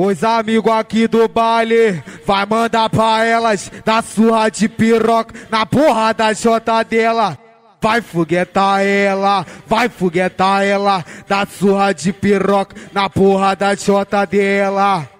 Os amigos aqui do baile vai mandar pra elas na surra de piroca, na porra da jota dela. Vai foguetar ela, vai foguetar ela, da surra de piroca, na porra da jota dela.